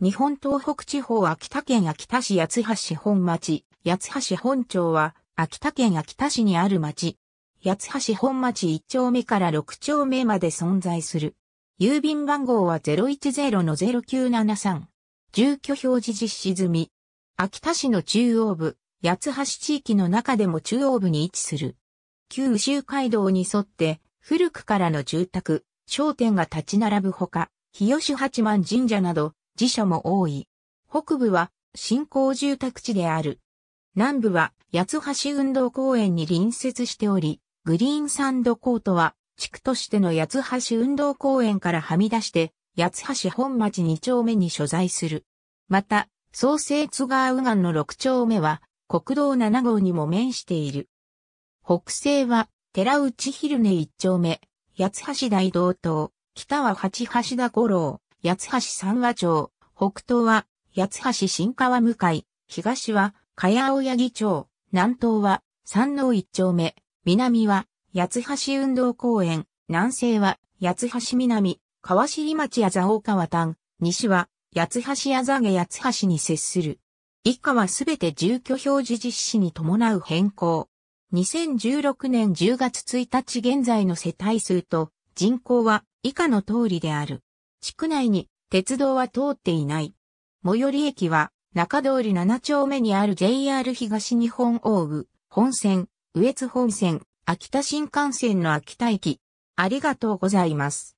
日本東北地方秋田県秋田市八橋本町、八橋本町は、秋田県秋田市にある町。八橋本町1丁目から6丁目まで存在する。郵便番号は010-0973。住居表示実施済み。秋田市の中央部、八橋地域の中でも中央部に位置する。旧州街道に沿って、古くからの住宅、商店が立ち並ぶほか、日吉八幡神社など、寺社も多い。北部は新興住宅地である。南部は八橋運動公園に隣接しており、グリーンサンドコートは地区としての八橋運動公園からはみ出して、八橋本町2丁目に所在する。また、創生津川右岸の6丁目は国道7号にも面している。北西は寺内昼寝1丁目、八橋大道東、北は八橋田五郎、八橋三和町、北東は八橋新川向かい、東は茅青柳町、南東は山王一丁目、南は八橋運動公園、南西は八橋南、川尻町や座大川丹、西は八橋矢ざげ八橋に接する。以下はすべて住居表示実施に伴う変更。2016年10月1日現在の世帯数と人口は以下の通りである。地区内に鉄道は通っていない。最寄り駅は中通り7丁目にある JR 東日本大部本線、上越本線、秋田新幹線の秋田駅。ありがとうございます。